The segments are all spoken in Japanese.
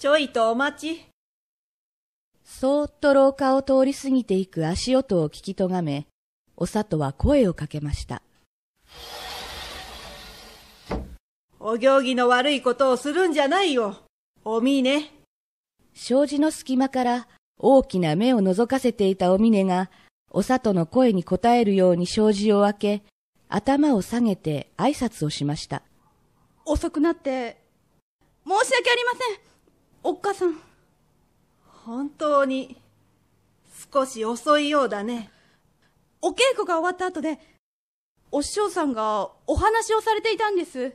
ちょいとお待ち。そーっと廊下を通り過ぎていく足音を聞きとがめ、お里は声をかけました。お行儀の悪いことをするんじゃないよ。おみね。障子の隙間から大きな目を覗かせていたお峰が、お里の声に応えるように障子を開け、頭を下げて挨拶をしました。遅くなって、申し訳ありません。おっかさん本当に少し遅いようだねお稽古が終わった後でお師匠さんがお話をされていたんです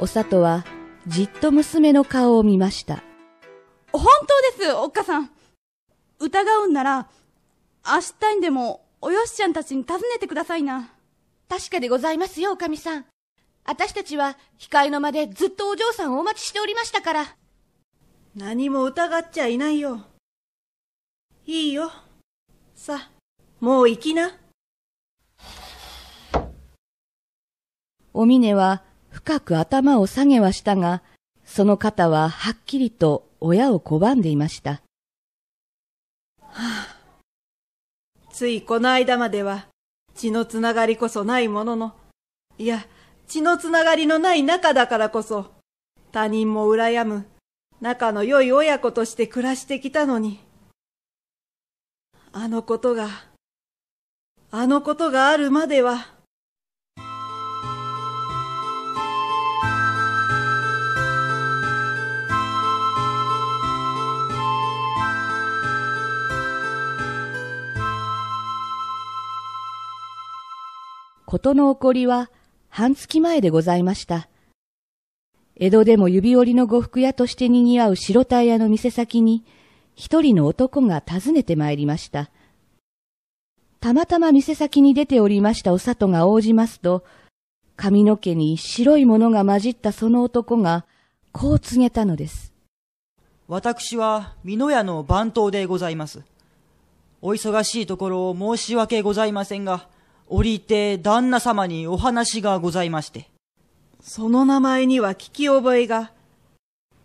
お里はじっと娘の顔を見ました本当ですおっかさん疑うんなら明日にでもおよしちゃんたちに尋ねてくださいな確かでございますよおかみさん私たちは控えの間でずっとお嬢さんをお待ちしておりましたから何も疑っちゃいないよいいよさもう行きなお峰は深く頭を下げはしたがその方ははっきりと親を拒んでいましたはあ、ついこの間までは血のつながりこそないもののいや血のつながりのない仲だからこそ、他人も羨む、仲の良い親子として暮らしてきたのに、あのことが、あのことがあるまでは、事の起こりは半月前でございました。江戸でも指折りの呉服屋として賑わう白タイヤの店先に、一人の男が訪ねてまいりました。たまたま店先に出ておりましたお里が応じますと、髪の毛に白いものが混じったその男が、こう告げたのです。私は美濃屋の番頭でございます。お忙しいところ申し訳ございませんが、降りて旦那様にお話がございまして。その名前には聞き覚えが。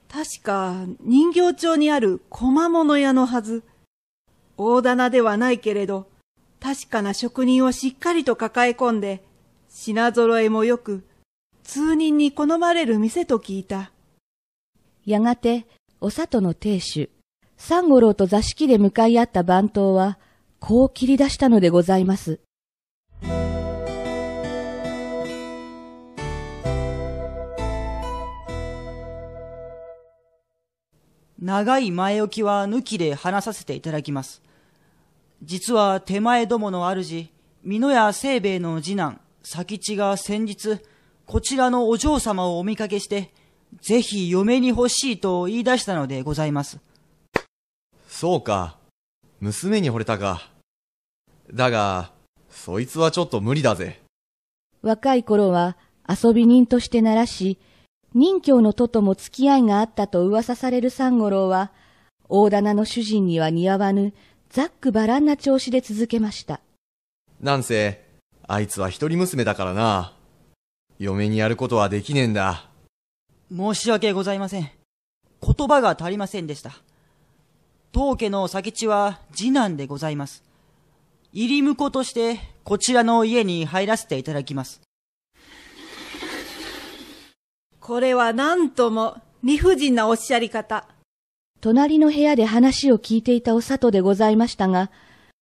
確か人形町にある小物屋のはず。大棚ではないけれど、確かな職人をしっかりと抱え込んで、品揃えもよく、通人に好まれる店と聞いた。やがて、お里の亭主、三五郎と座敷で向かい合った番頭は、こう切り出したのでございます。長い前置きは抜きで話させていただきます。実は手前どもの主、美濃屋清兵衛の次男、佐吉が先日、こちらのお嬢様をお見かけして、ぜひ嫁に欲しいと言い出したのでございます。そうか。娘に惚れたか。だが、そいつはちょっと無理だぜ。若い頃は遊び人として鳴らし、任教の徒とも付き合いがあったと噂される三五郎は、大棚の主人には似合わぬ、ざっくばらんな調子で続けました。なんせ、あいつは一人娘だからな。嫁にやることはできねえんだ。申し訳ございません。言葉が足りませんでした。当家の佐吉は次男でございます。入り婿としてこちらの家に入らせていただきます。これは何とも理不尽なおっしゃり方。隣の部屋で話を聞いていたお里でございましたが、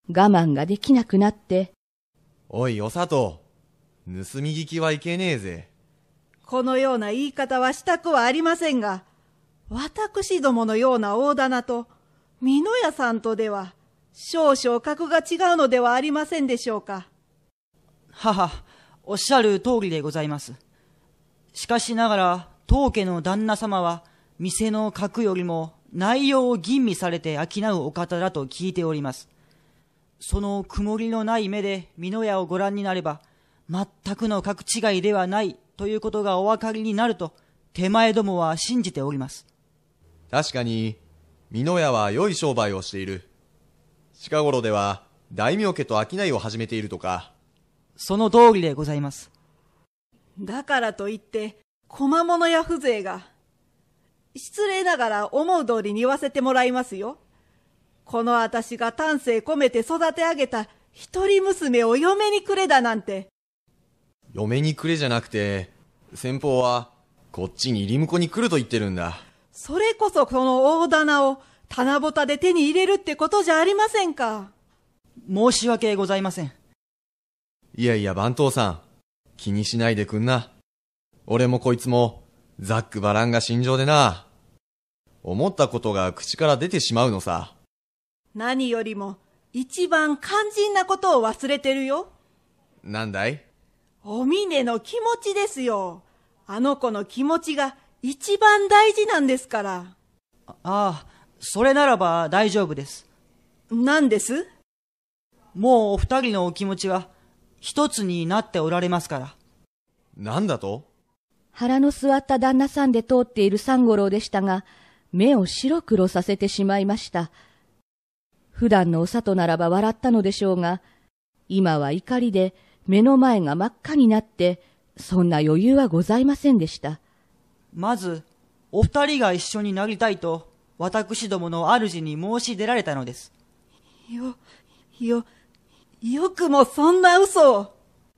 我慢ができなくなって。おい、お里。盗み聞きはいけねえぜ。このような言い方はしたくはありませんが、私どものような大棚と、美濃屋さんとでは、少々格が違うのではありませんでしょうか。はは、おっしゃる通りでございます。しかしながら、当家の旦那様は、店の格よりも内容を吟味されて商うお方だと聞いております。その曇りのない目で美濃屋をご覧になれば、全くの格違いではないということがお分かりになると、手前どもは信じております。確かに、美濃屋は良い商売をしている。近頃では、大名家と商いを始めているとか。その通りでございます。だからといって、駒物や風情が、失礼ながら思う通りに言わせてもらいますよ。この私が丹精込めて育て上げた一人娘を嫁にくれだなんて。嫁にくれじゃなくて、先方は、こっちにリムコに来ると言ってるんだ。それこそこの大棚を、棚ぼたで手に入れるってことじゃありませんか。申し訳ございません。いやいや、番頭さん。気にしないでくんな。俺もこいつも、ザックバランが心情でな。思ったことが口から出てしまうのさ。何よりも、一番肝心なことを忘れてるよ。なんだいお峰の気持ちですよ。あの子の気持ちが一番大事なんですから。ああ、それならば大丈夫です。何ですもうお二人のお気持ちは一つになっておられますから。なんだと腹の据わった旦那さんで通っている三五郎でしたが、目を白黒させてしまいました。普段のお里ならば笑ったのでしょうが、今は怒りで目の前が真っ赤になって、そんな余裕はございませんでした。まず、お二人が一緒になりたいと、私どもの主に申し出られたのです。よ、よ、よくもそんな嘘を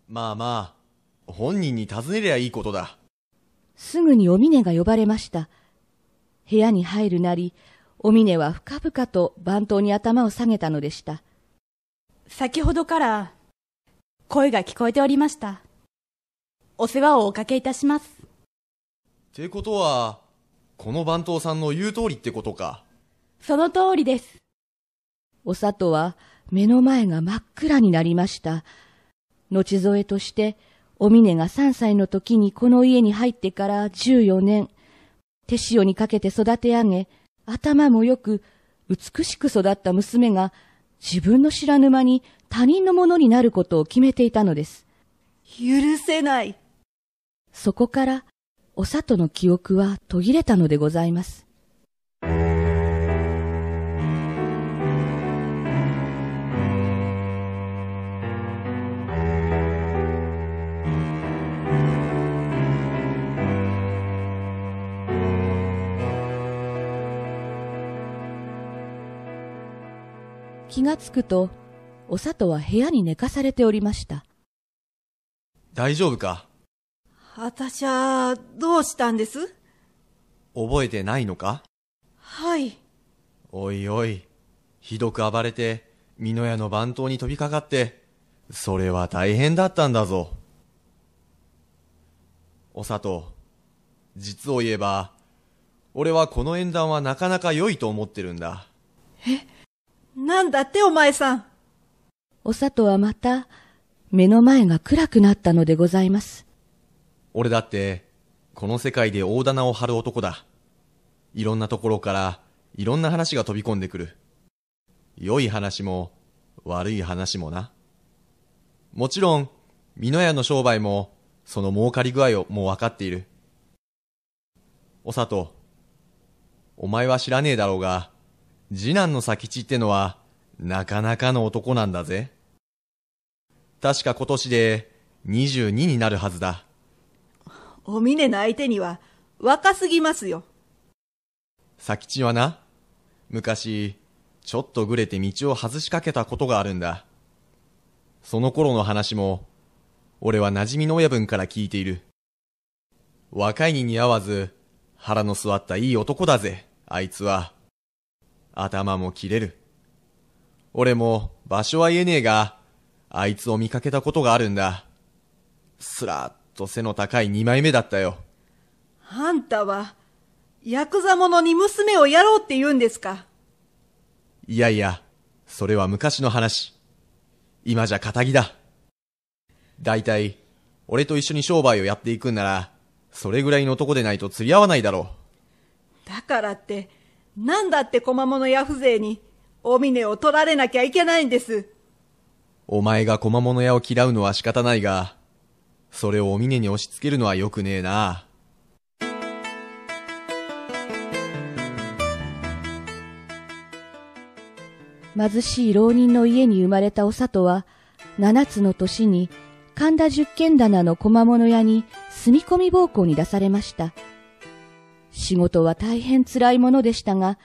まあまあ、本人に尋ねりゃいいことだ。すぐにお峰が呼ばれました。部屋に入るなり、お峰は深々と番頭に頭を下げたのでした。先ほどから声が聞こえておりました。お世話をおかけいたします。ってことは、この番頭さんの言う通りってことか。その通りです。お里は、目の前が真っ暗になりました。後添えとして、お峰が3歳の時にこの家に入ってから14年、手塩にかけて育て上げ、頭もよく、美しく育った娘が、自分の知らぬ間に他人のものになることを決めていたのです。許せない。そこから、お里の記憶は途切れたのでございます。気がつくと、お里は部屋に寝かされておりました。大丈夫か私は、どうしたんです覚えてないのかはい。おいおい、ひどく暴れて、美濃屋の番頭に飛びかかって、それは大変だったんだぞ。お里、実を言えば、俺はこの縁談はなかなか良いと思ってるんだ。えなんだってお前さん。お里はまた、目の前が暗くなったのでございます。俺だって、この世界で大棚を張る男だ。いろんなところから、いろんな話が飛び込んでくる。良い話も、悪い話もな。もちろん、美濃屋の商売も、その儲かり具合をもう分かっている。お里、お前は知らねえだろうが、次男の佐吉ってのは、なかなかの男なんだぜ。確か今年で22になるはずだ。お峰の相手には若すぎますよ。佐吉はな、昔、ちょっとぐれて道を外しかけたことがあるんだ。その頃の話も、俺は馴染みの親分から聞いている。若いに似合わず、腹の据わったいい男だぜ、あいつは。頭も切れる。俺も場所は言えねえが、あいつを見かけたことがあるんだ。すらっと背の高い二枚目だったよ。あんたは、ヤクザ者に娘をやろうって言うんですかいやいや、それは昔の話。今じゃ仇だ。だいたい、俺と一緒に商売をやっていくんなら、それぐらいの男でないと釣り合わないだろう。だからって、なんだって小間物屋風情に、お峰を取られなきゃいけないんです。お前が小間物屋を嫌うのは仕方ないが、それをお峰に押し付けるのは良くねえな。貧しい浪人の家に生まれたお里は、七つの年に神田十軒棚の小間物屋に住み込み奉公に出されました。仕事は大変辛いものでしたが、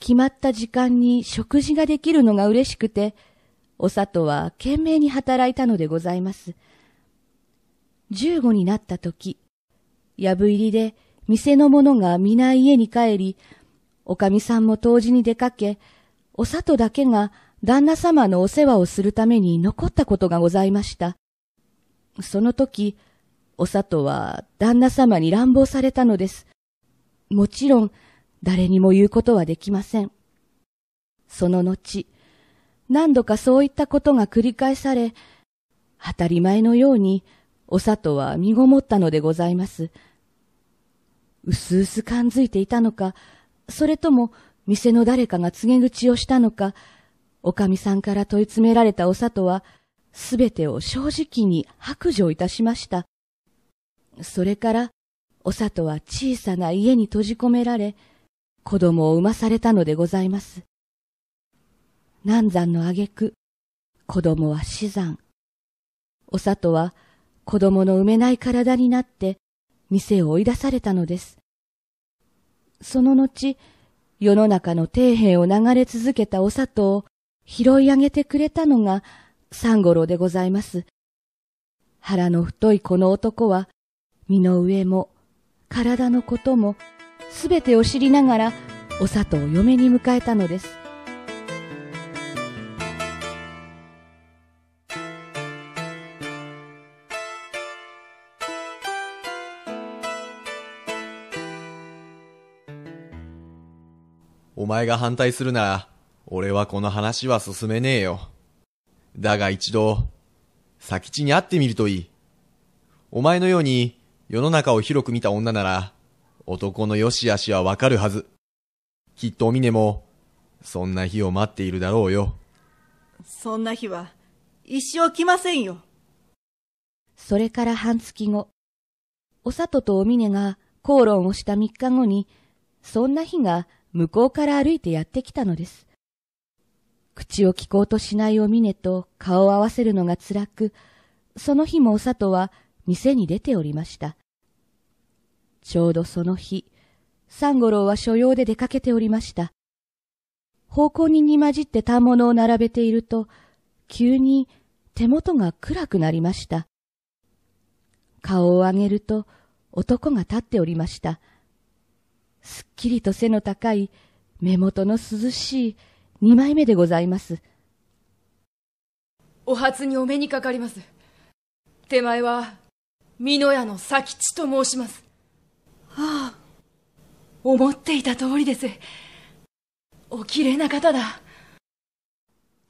決まった時間に食事ができるのが嬉しくて、お里は懸命に働いたのでございます。十五になった時、やぶ入りで店の者が皆家に帰り、おかみさんも当時に出かけ、お里だけが旦那様のお世話をするために残ったことがございました。その時、お里は旦那様に乱暴されたのです。もちろん誰にも言うことはできません。その後、何度かそういったことが繰り返され、当たり前のようにお里は身ごもったのでございます。うすうす感づいていたのか、それとも店の誰かが告げ口をしたのか、おかみさんから問い詰められたお里は、すべてを正直に白状いたしました。それから、お里は小さな家に閉じ込められ、子供を産まされたのでございます。難産の挙句、子供は死産。お里は子供の産めない体になって、店を追い出されたのです。その後、世の中の底辺を流れ続けたお里を拾い上げてくれたのが三五郎でございます。腹の太いこの男は、身の上も体のことも全てを知りながらお里を嫁に迎えたのですお前が反対するなら、俺はこの話は進めねえよ。だが一度、佐吉に会ってみるといい。お前のように、世の中を広く見た女なら、男の良し悪しはわかるはず。きっとお峰も、そんな日を待っているだろうよ。そんな日は、一生来ませんよ。それから半月後、お里とお峰が口論をした3日後に、そんな日が向こうから歩いてやってきたのです。口を聞こうとしないお峰と顔を合わせるのが辛く、その日もお里は店に出ておりました。ちょうどその日、三五郎は所用で出かけておりました。奉公人に混じって反物を並べていると、急に手元が暗くなりました。顔を上げると、男が立っておりました。すっきりと背の高い、目元の涼しい二枚目でございます。お初にお目にかかります。手前は、美濃屋の佐吉と申します。ああ思っていた通りですお綺麗な方だ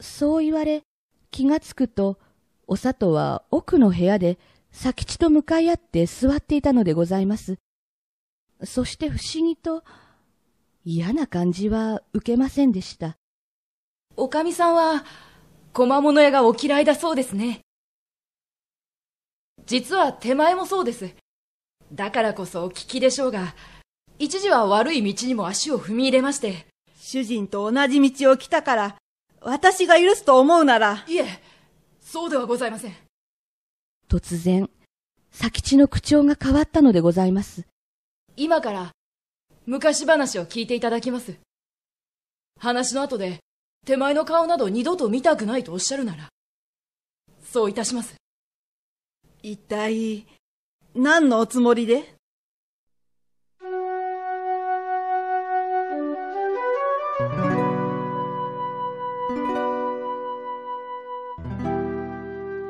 そう言われ気がつくとお里は奥の部屋で佐吉と向かい合って座っていたのでございますそして不思議と嫌な感じは受けませんでしたおかみさんは駒物屋がお嫌いだそうですね実は手前もそうですだからこそお聞きでしょうが、一時は悪い道にも足を踏み入れまして。主人と同じ道を来たから、私が許すと思うなら。いえ、そうではございません。突然、佐吉の口調が変わったのでございます。今から、昔話を聞いていただきます。話の後で、手前の顔など二度と見たくないとおっしゃるなら、そういたします。一体、何のおつもりで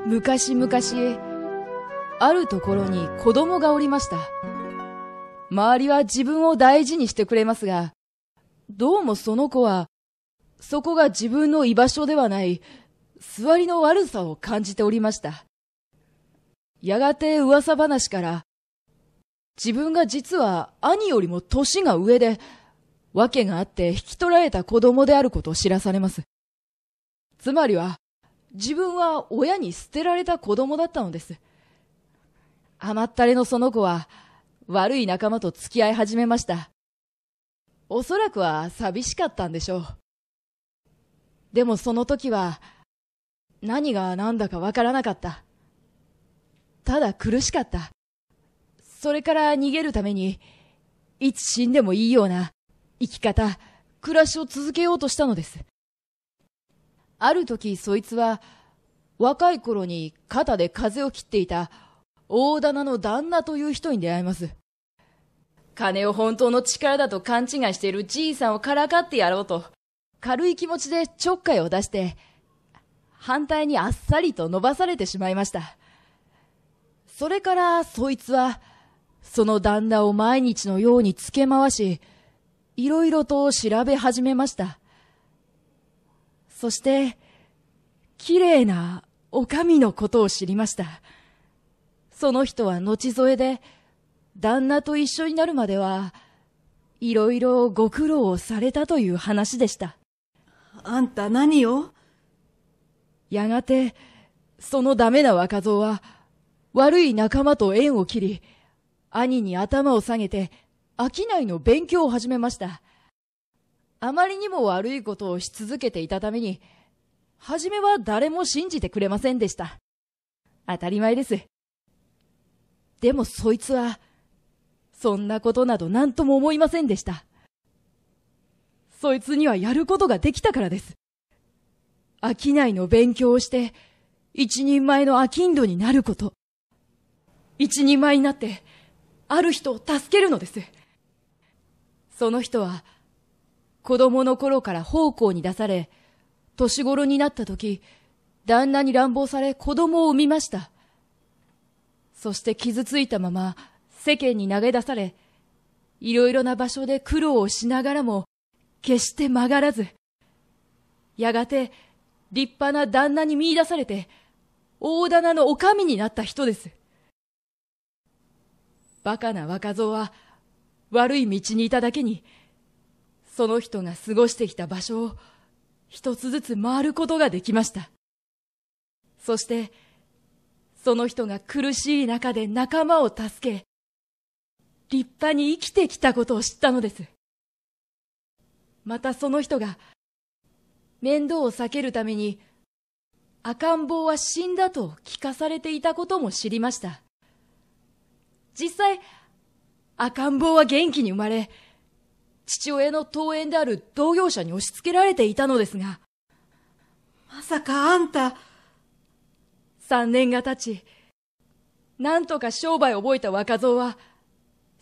昔々、あるところに子供がおりました。周りは自分を大事にしてくれますが、どうもその子は、そこが自分の居場所ではない、座りの悪さを感じておりました。やがて噂話から、自分が実は兄よりも年が上で、訳があって引き取られた子供であることを知らされます。つまりは、自分は親に捨てられた子供だったのです。甘ったれのその子は、悪い仲間と付き合い始めました。おそらくは寂しかったんでしょう。でもその時は、何が何だかわからなかった。ただ苦しかった。それから逃げるために、いつ死んでもいいような生き方、暮らしを続けようとしたのです。ある時そいつは、若い頃に肩で風を切っていた大棚の旦那という人に出会います。金を本当の力だと勘違いしているじいさんをからかってやろうと、軽い気持ちでちょっかいを出して、反対にあっさりと伸ばされてしまいました。それからそいつは、その旦那を毎日のようにつけ回し、いろいろと調べ始めました。そして、綺麗なお上のことを知りました。その人は後添えで、旦那と一緒になるまでは、いろいろご苦労をされたという話でした。あんた何をやがて、そのダメな若造は、悪い仲間と縁を切り、兄に頭を下げて、商いの勉強を始めました。あまりにも悪いことをし続けていたために、初めは誰も信じてくれませんでした。当たり前です。でもそいつは、そんなことなど何とも思いませんでした。そいつにはやることができたからです。商いの勉強をして、一人前の商人になること。一人前になってある人を助けるのですその人は子供の頃から奉公に出され年頃になった時旦那に乱暴され子供を産みましたそして傷ついたまま世間に投げ出されいろいろな場所で苦労をしながらも決して曲がらずやがて立派な旦那に見出されて大棚の女将になった人ですバカな若造は悪い道にいただけに、その人が過ごしてきた場所を一つずつ回ることができました。そして、その人が苦しい中で仲間を助け、立派に生きてきたことを知ったのです。またその人が、面倒を避けるために、赤ん坊は死んだと聞かされていたことも知りました。実際、赤ん坊は元気に生まれ、父親の登園である同業者に押し付けられていたのですが。まさかあんた。三年が経ち、なんとか商売を覚えた若造は、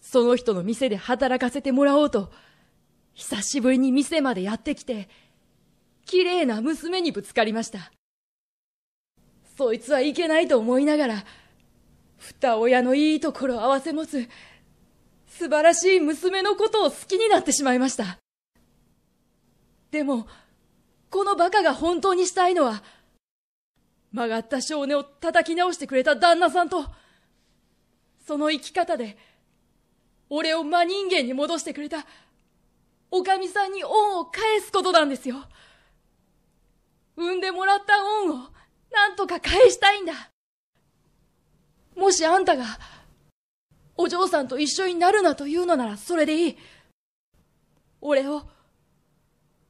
その人の店で働かせてもらおうと、久しぶりに店までやってきて、綺麗な娘にぶつかりました。そいつはいけないと思いながら、二親のいいところを合わせ持つ、素晴らしい娘のことを好きになってしまいました。でも、このバカが本当にしたいのは、曲がった少年を叩き直してくれた旦那さんと、その生き方で、俺を真人間に戻してくれた、おかみさんに恩を返すことなんですよ。産んでもらった恩を、なんとか返したいんだ。もしあんたが、お嬢さんと一緒になるなというのならそれでいい。俺を、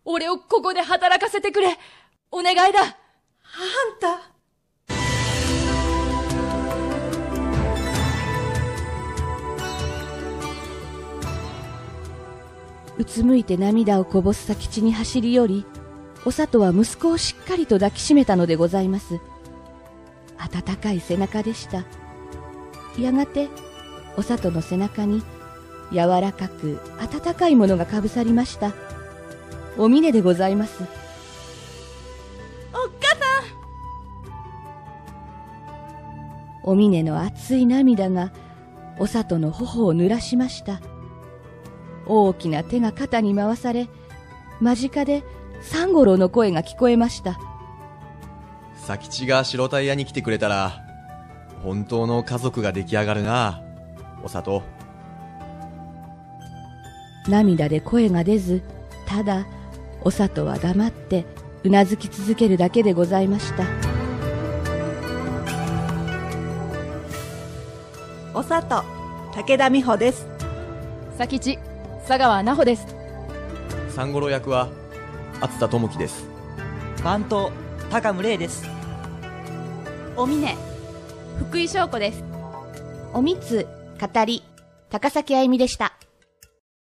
俺をここで働かせてくれ。お願いだ。あんた。うつむいて涙をこぼす佐吉に走り寄り、お里は息子をしっかりと抱きしめたのでございます。温かい背中でした。やがてお里の背中に柔らかく温かいものがかぶさりましたお峰でございますおっかさんお峰の熱い涙がお里の頬を濡らしました大きな手が肩に回され間近で三五郎の声が聞こえました佐吉が白タイヤに来てくれたら本当の家族が出来上がるなお里涙で声が出ずただお里は黙ってうなずき続けるだけでございましたお里武田美穂です佐吉佐川奈穂です三五郎役は厚田智樹です番頭高村礼ですお峰福井翔子ですおみつ語り高崎あゆみでした